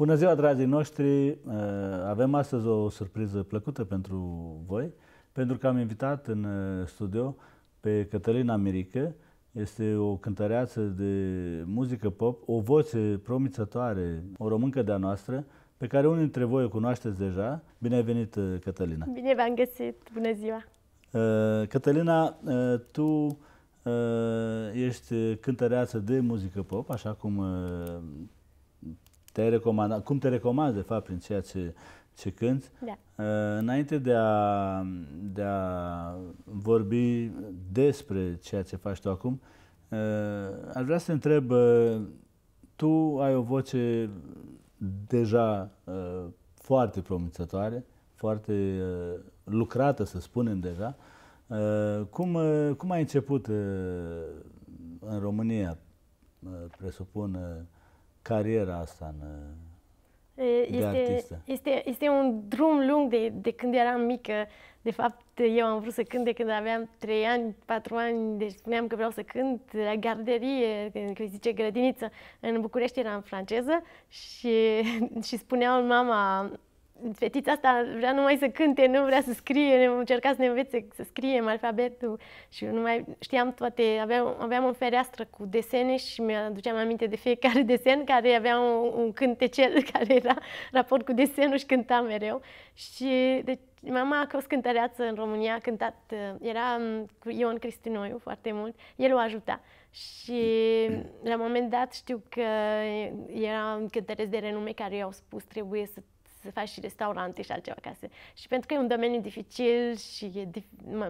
Bună ziua, dragii noștri! Uh, avem astăzi o surpriză plăcută pentru voi, pentru că am invitat în uh, studio pe Cătălina Mirică. Este o cântăreață de muzică pop, o voce promițătoare, o româncă de-a noastră, pe care unii dintre voi o cunoașteți deja. Bine ai venit, uh, Cătălina! Bine v-am găsit! Bună ziua! Cătălina, tu ești cântăreață de muzică pop, așa cum te-ai recomandat, cum te recomanzi de fapt prin ceea ce, ce cânti. Da. Uh, înainte de a, de a vorbi despre ceea ce faci tu acum, uh, aș vrea să te întreb, uh, tu ai o voce deja foarte promițătoare, foarte lucrată, să spunem deja. Cum, cum ai început în România, presupun, cariera asta în, este, de artistă? Este, este un drum lung de, de când eram mică. De fapt, eu am vrut să cânt de când aveam 3 ani, 4 ani, deci spuneam că vreau să cânt la garderie, că zice grădiniță. În București eram franceză și, și spuneau mama fetița asta vrea numai să cânte, nu vrea să scrie, ne încerca să ne învețe să scriem alfabetul și eu nu mai știam toate, aveam, aveam o fereastră cu desene și mi-aduceam aminte de fiecare desen care avea un, un cântecel care era raport cu desenul și cântam mereu și deci mama a fost cântăreață în România, a cântat, era mm, cu Ion Cristinoiu foarte mult, el o ajuta. Și la un moment dat știu că era un de renume care i-au spus trebuie să să faci și restaurante și altceva ca Și pentru că e un domeniu dificil și e dif...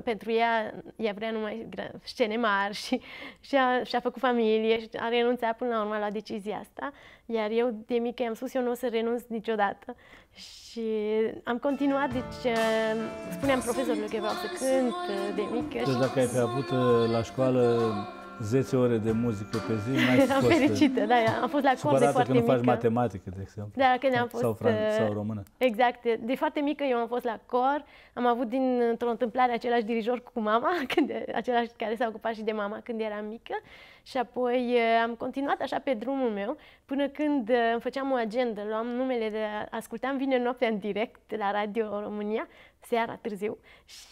pentru ea, ea vrea numai scene mari și, și, a, și a făcut familie și a renunțat până la urmă la decizia asta. Iar eu de mică i-am spus, eu nu o să renunț niciodată. Și am continuat, deci uh, spuneam profesorului că vreau să cânt uh, de mică. Deci dacă ai fi avut uh, la școală 10 ore de muzică pe zi, mai Eram fost uh, fericită, da, am fost la de foarte că nu mică. faci matematică, de exemplu. Da, când am fost... Sau, fran- uh, sau română. Exact. De foarte mică eu am fost la cor, am avut dintr-o întâmplare același dirijor cu mama, când, același care s-a ocupat și de mama când eram mică și apoi uh, am continuat așa pe drumul meu până când îmi făceam o agendă, luam numele de... ascultam vineri noaptea în direct la Radio România, seara târziu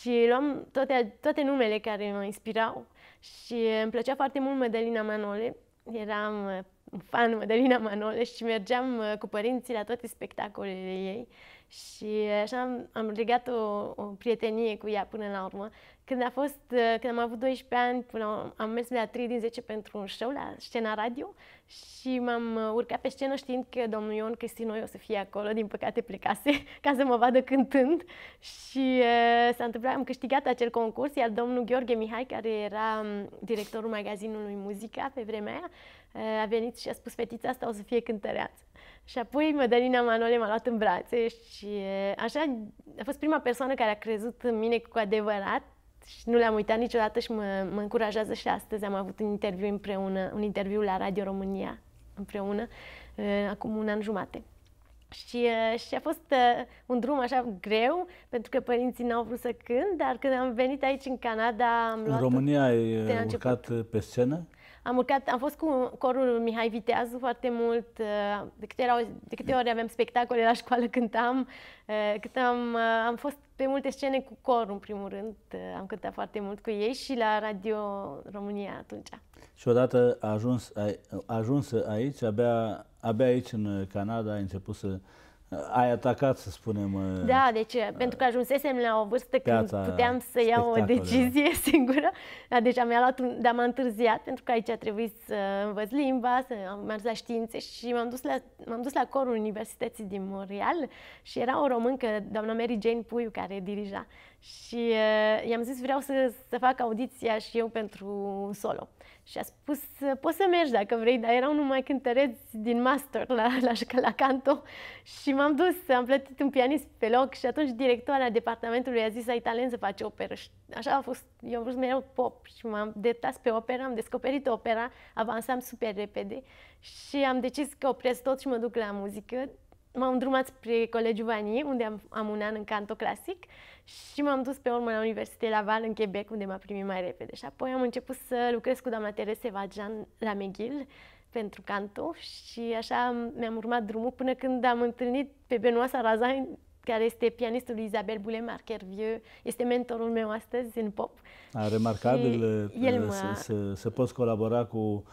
și luam toate, toate numele care mă inspirau și îmi plăcea foarte mult Medelina Manole. Eram fan Madalina Manole și mergeam uh, cu părinții la toate spectacolele ei și uh, așa am, am legat o, o prietenie cu ea până la urmă. Când, a fost, uh, când am avut 12 ani, până am, am mers la 3 din 10 pentru un show la scena radio și m-am urcat pe scenă știind că domnul Ion Cristinoi o să fie acolo, din păcate plecase ca să mă vadă cântând și uh, s-a întâmplat, am câștigat acel concurs, iar domnul Gheorghe Mihai, care era um, directorul magazinului Muzica pe vremea aia, a venit și a spus, fetița asta o să fie cântăreață. Și apoi Mădălina Manole m-a luat în brațe și așa a fost prima persoană care a crezut în mine cu adevărat și nu le-am uitat niciodată și mă, mă încurajează și astăzi. Am avut un interviu împreună, un interviu la Radio România împreună, acum un an jumate. Și, și a fost un drum așa greu, pentru că părinții n-au vrut să cânt, dar când am venit aici în Canada... Am luat în România ai urcat pe scenă? Am urcat, am fost cu corul Mihai Viteazu foarte mult, uh, de câte, erau, de câte ori aveam spectacole la școală cântam, uh, cât am, uh, am fost pe multe scene cu corul în primul rând, am cântat foarte mult cu ei și la Radio România atunci. Și odată ajuns, ajuns aici, abia, abia aici în Canada ai început să ai atacat, să spunem. Uh, da, deci a... Uh, pentru că ajunsesem la o vârstă când puteam să iau o decizie singură, da, deci am luat un, dar m-am întârziat pentru că aici a trebuit să învăț limba, să am mers la științe și m-am dus la, m-am dus la corul Universității din Montreal și era o româncă, doamna Mary Jane Puiu, care dirija și uh, i-am zis vreau să, să fac audiția și eu pentru solo. Și a spus, poți să mergi dacă vrei, dar erau numai cântăreți din master la, la, la canto. Și m-am dus, am plătit un pianist pe loc și atunci directoarea departamentului a zis, ai talent să faci operă. Și așa a fost, eu am vrut mereu pop și m-am detas pe opera, am descoperit opera, avansam super repede și am decis că opresc tot și mă duc la muzică m-am îndrumat spre Colegiul Vanier, unde am, am un an în canto clasic și m-am dus pe urmă la Universitatea Laval în Quebec, unde m-a primit mai repede. Și apoi am început să lucrez cu doamna Terese Vajan la McGill pentru canto și așa mi-am urmat drumul până când am întâlnit pe Benoît Sarazan, care este pianistul lui Isabel Boulemar Vieux, este mentorul meu astăzi în pop. A, remarcabil uh, să, să, să poți colabora cu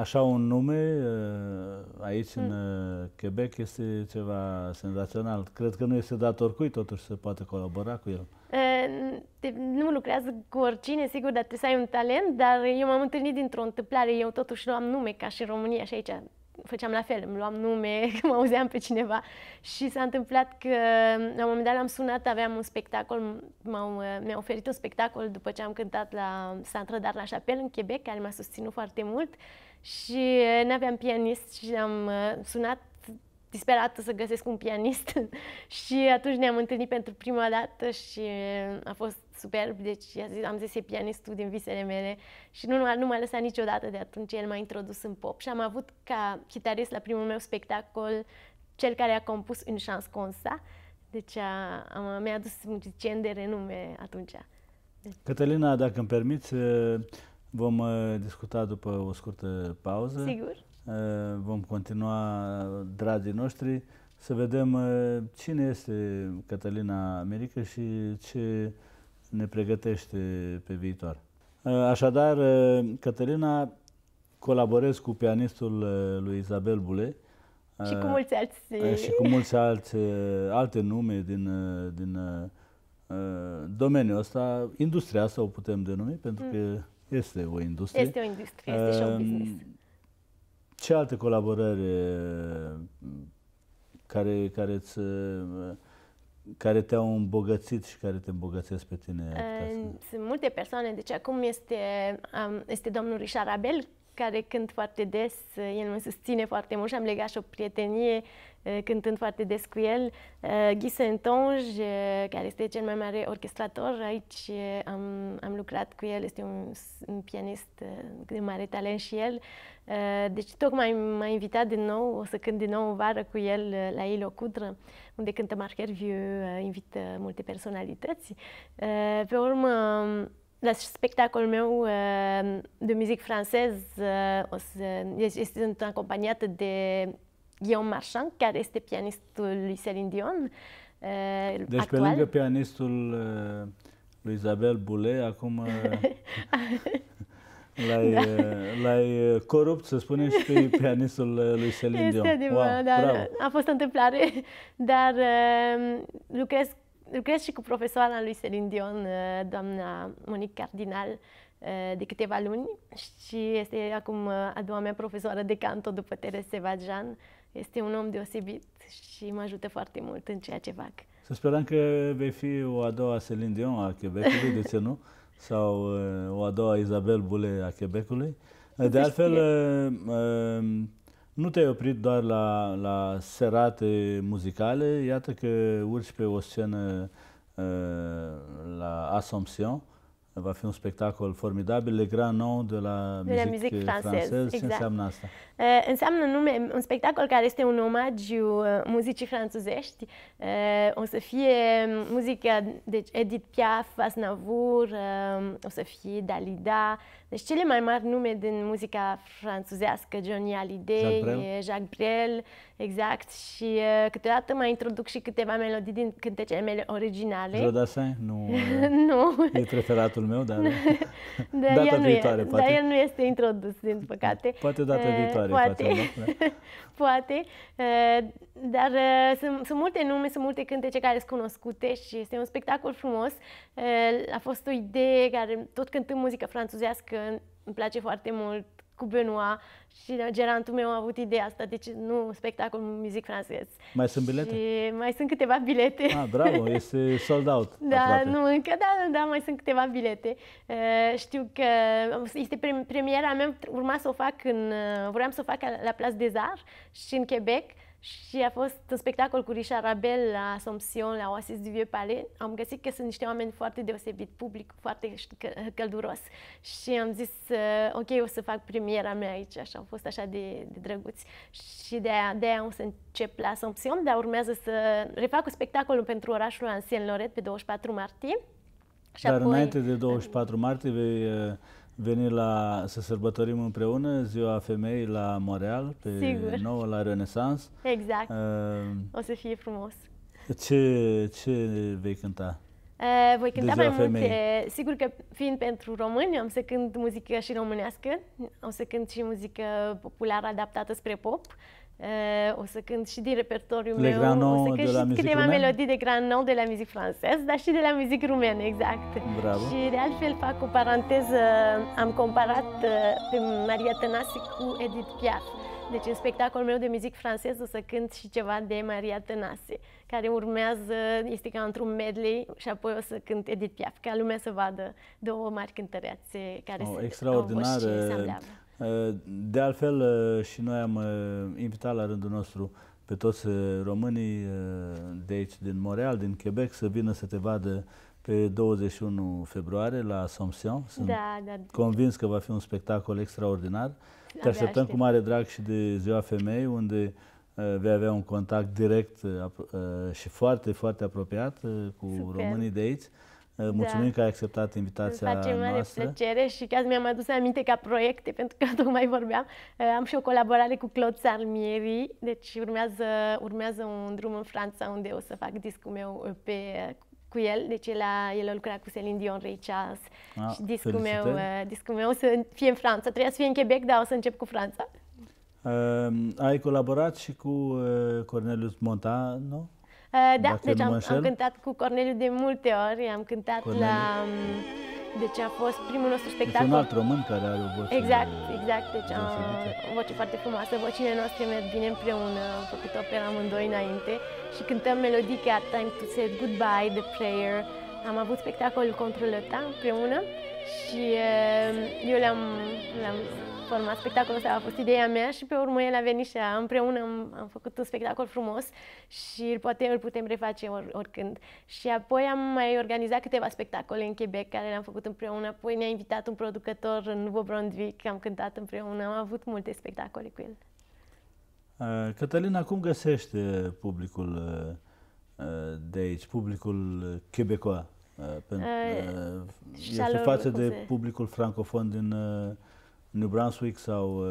Așa un nume uh, aici în hmm. uh, Quebec este ceva senzațional. Cred că nu este dat oricui totuși să poate colabora cu el. Te, nu lucrează cu oricine, sigur, dar trebuie să ai un talent, dar eu m-am întâlnit dintr-o întâmplare, eu totuși luam nume ca și în România și aici făceam la fel, îmi luam nume, că mă auzeam pe cineva și s-a întâmplat că la un moment dat am sunat, aveam un spectacol, m-au, mi-a oferit un spectacol după ce am cântat la Santra dar la Chapelle în Quebec, care m-a susținut foarte mult și uh, nu aveam pianist și am uh, sunat disperată să găsesc un pianist și atunci ne-am întâlnit pentru prima dată și uh, a fost superb, deci am zis e pianistul din visele mele și nu, nu m-a lăsat niciodată de atunci, el m-a introdus în pop și am avut ca chitarist la primul meu spectacol cel care a compus în șans consa, deci a, am, mi-a adus muzicieni de renume atunci. Deci Cătălina, dacă îmi permiți, Vom uh, discuta după o scurtă pauză. Sigur. Uh, vom continua, dragii noștri, să vedem uh, cine este Catalina America și ce ne pregătește pe viitor. Așadar, Cătălina, colaborez cu pianistul lui Isabel Bule. Și cu mulți alți. Și cu mulți alți, alte nume din, din domeniul ăsta, industria asta o putem denumi, pentru mm. că este o industrie. Este o industrie, este și un ehm, business. Ce alte colaborări ehm, care, care, ți, care te-au îmbogățit și care te îmbogățesc pe tine? Ehm, sunt multe persoane. Deci acum este, este domnul Richard Abel, care cânt foarte des, eh, el mă susține foarte mult și am legat și o prietenie eh, cântând foarte des cu el. Eh, Guy saint care este cel mai mare orchestrator aici, am, am lucrat cu el, este un, un pianist de mare talent și el. Deci tocmai m-a invitat din nou, o să cânt din nou în vară cu el la Ilo Cudră, unde cântă Marc Vieux, invit multe personalități. Pe urmă, la spectacolul meu uh, de muzică franceză uh, o este acompaniată de Guillaume Marchand, care este pianistul lui Céline Dion. Uh, deci actual. pe lângă pianistul lui Isabel Boulet, acum L-ai, da. l-ai corupt, să spunem, și pe pianistul lui Celine Dion. adevărat, wow, da, da. bravo. a fost întâmplare. Dar uh, lucrez lucrez și cu profesoara lui Selin Dion, uh, doamna Monique Cardinal, uh, de câteva luni și este acum uh, a doua mea profesoară de canto după Terese Vajan. Este un om deosebit și mă ajută foarte mult în ceea ce fac. Să sperăm că vei fi o a doua Selin Dion a Quebecului, de ce nu? Sau o a doua Isabel Bule a Quebecului. De altfel, nu te-ai oprit doar la, la serate muzicale, iată că urci pe o scenă uh, la Assumption, va fi un spectacol formidabil, Le Grand Nou de la de franceză. Exact. Ce înseamnă asta? Uh, înseamnă nume, un spectacol care este un omagiu uh, muzicii franțuzești. Uh, o să fie muzica, deci Edith Piaf, Aznavour, uh, o să fie Dalida, deci cele mai mari nume din muzica franțuzească, Johnny Hallyday, Jacques Brel, Jacques Brel exact, și uh, câteodată mai introduc și câteva melodii din cântecele mele originale. Jodassin? Nu. nu. E preferatul meu, dar da, data el viitoare, nu e, poate. Dar el nu este introdus, din păcate. Poate data eh, viitoare. Poate. Poate. Da? poate. Eh, dar eh, sunt, sunt multe nume, sunt multe cântece care sunt cunoscute și este un spectacol frumos. A fost o idee care, tot cântând muzică franțuzească, îmi place foarte mult cu Benoit și uh, gerantul meu a avut ideea asta, deci nu spectacol muzic francez. Mai sunt bilete? Și mai sunt câteva bilete. Ah, bravo, este sold out. da, aproape. nu încă, da, da, mai sunt câteva bilete. Uh, știu că um, este premiera mea, urma să o fac în, uh, vreau să o fac la Place des Arts și în Quebec și a fost un spectacol cu Richard Rabel la Assumption, la Oasis du Vieux Palais. Am găsit că sunt niște oameni foarte deosebit, public foarte călduros. Și am zis, uh, ok, o să fac premiera mea aici Așa am fost așa de, de drăguți. Și de aia, de aia o să încep la Assumption, dar urmează să refac un spectacol pentru orașul Ancien Loret pe 24 martie. Și dar apoi... înainte de 24 martie vei uh, veni la, să sărbătorim împreună Ziua Femeii la Montreal, pe Sigur. nouă la Renaissance. Exact. Uh, o să fie frumos. Ce, ce vei cânta? Uh, voi cânta mai multe. Femei. Sigur că fiind pentru români, am să cânt muzică și românească, o să cânt și muzică populară adaptată spre pop Uh, o să cânt și din repertoriul Le meu, Granon, o să cânt și câteva rumen? melodii de Granon de la muzică franceză, dar și de la muzică rumen, exact. Bravo. Și de altfel fac o paranteză, am comparat eh, pe Maria Tănase cu Edith Piaf. Deci în spectacolul meu de muzică franceză, o să cânt și ceva de Maria Tănase, care urmează, este ca într-un medley și apoi o să cânt Edith Piaf, ca lumea să vadă două mari cântăreațe care oh, sunt extraordinară. Eh, de altfel, eh, și noi am eh, invitat la rândul nostru pe toți românii de aici, din Montreal, din Quebec, să vină să te vadă pe 21 februarie la Assumption. Sunt da, da. convins că va fi un spectacol extraordinar. Te așteptăm cu mare drag și de Ziua Femei, unde vei avea un contact direct și foarte, foarte apropiat cu Super. românii de aici. Da. Mulțumim da. că ai acceptat invitația noastră. Îmi face mare noastră. plăcere și chiar mi-am adus aminte ca proiecte, pentru că tocmai vorbeam. Eh, am și o colaborare cu Claude Salmieri, deci urmează, urmează un drum în Franța unde o să fac discul meu eh, pe cu el, deci el a, el a lucrat cu Celine Dion, Ray Charles a, ah, și discul meu, eh, discul meu o să fie în Franța. Trebuia să fie în Quebec, dar o să încep cu Franța. Uh, ai colaborat și cu uh, Cornelius Montano? nu? Uh, da, Dacă deci am, am cântat cu Corneliu de multe ori, am cântat Corneliu. la... Um, deci a fost primul nostru deci spectacol. Este un alt român care are o voce Exact, exact. Deci am uh, o voce foarte frumoasă. Vocile noastre merg bine împreună. Am făcut opera amândoi înainte și cântăm melodii chiar Time to Say Goodbye, The Prayer, am avut spectacolul Contre împreună și eu le-am, le-am format spectacolul ăsta, a fost ideea mea și pe urmă el a venit și a, împreună am, am făcut un spectacol frumos și îl, poate, îl putem reface or, oricând. Și apoi am mai organizat câteva spectacole în Quebec care le-am făcut împreună, apoi ne-a invitat un producător în Bobrondvic, am cântat împreună, am avut multe spectacole cu el. Uh, Cătălina, cum găsește publicul uh, uh, de aici, publicul quebecois? este uh, uh, față de se... publicul francofon din uh, New Brunswick sau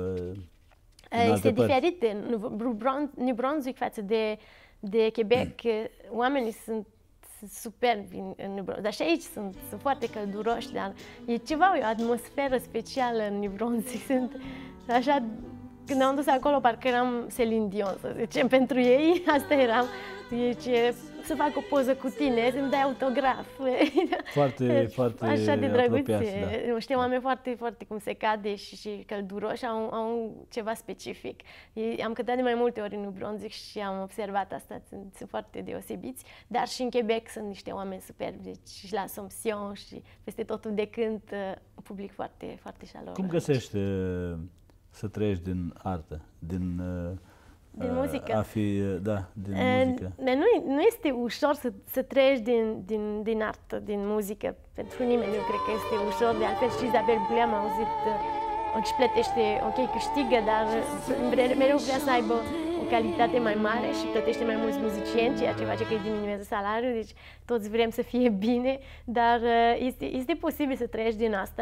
Este diferit de New Brunswick față de, de Quebec. Oamenii sunt superbi în, în New Brunswick. Dar și aici sunt, sunt foarte călduroși, dar e ceva, o atmosferă specială în New Brunswick. Sunt așa, când am dus acolo, parcă eram Celine Dion, să zicem, pentru ei, asta eram. Deci să fac o poză cu tine, să-mi dai autograf. Foarte, deci, foarte Așa de drăguțe. Da. Știu, oameni foarte, foarte cum se cade și, și călduroși, au, au ceva specific. Am cântat de mai multe ori în New Brunswick și am observat asta, sunt, sunt foarte deosebiți, dar și în Quebec sunt niște oameni superbi, deci și la Somsion și peste totul de cânt, uh, un public foarte, foarte șalor. Cum găsești uh, să trăiești din artă, din uh, din muzică. A fi, da, din e, muzică. nu, nu este ușor să, să treci din, din, din artă, din muzică. Pentru nimeni nu cred că este ușor. De altfel și Isabel Bule am auzit își uh, plătește, ok, câștigă, dar uh, mereu vrea să aibă o calitate mai mare și plătește mai mulți muzicieni, ceea ce face că îi diminuează salariul, deci toți vrem să fie bine, dar uh, este, este posibil să trăiești din asta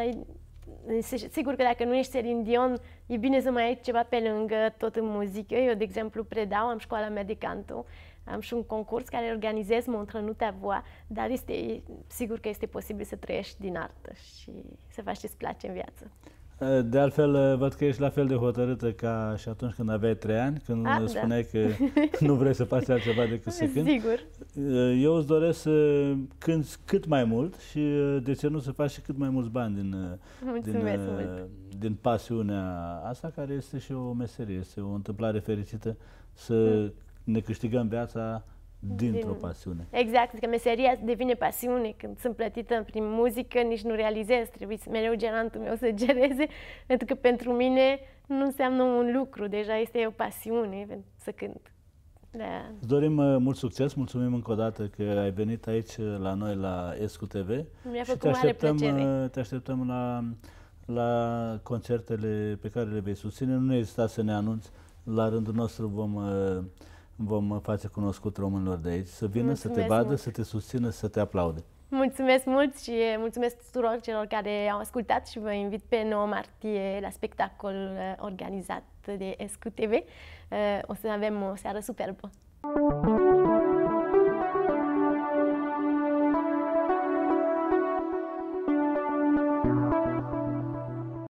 sigur că dacă nu ești Celine Dion, e bine să mai ai ceva pe lângă, tot în muzică. Eu, de exemplu, predau, am școala mea de canto, am și un concurs care organizez, mă te voa, dar este, sigur că este posibil să trăiești din artă și să faci ce-ți place în viață. Eh, de altfel, eh, văd că ești la fel de hotărâtă ca și atunci când aveai trei ani, când ah, A, da. spuneai da. că nu vrei să faci altceva decât să cânti. Sigur. Eh, eu îți doresc să cânti cât mai mult și de ce nu să faci și cât mai mulți bani din, din, din pasiunea asta, care este și o meserie, este o întâmplare fericită să mm. ne câștigăm viața dintr-o din, pasiune. Exact, că meseria devine pasiune. Când sunt plătită prin muzică, nici nu realizez. Trebuie să mereu gerantul meu să gereze, pentru că pentru mine nu înseamnă un lucru, deja este o pasiune să cânt. Da. Îți dorim uh, mult succes, mulțumim încă o dată că ai venit aici uh, la noi la Escu TV. Mi-a făcut te așteptăm, mare plăcere. Uh, te așteptăm la, la concertele pe care le vei susține. Nu ne ezita să ne anunți. La rândul nostru vom uh, vom face cunoscut românilor de aici, să vină, Mulțumesc să te vadă, mult. să te susțină, să te aplaude. Mulțumesc mult și mulțumesc tuturor celor care au ascultat și vă invit pe 9 martie la spectacol eh, organizat de SQTV. Eh, o să avem o seară superbă! Thank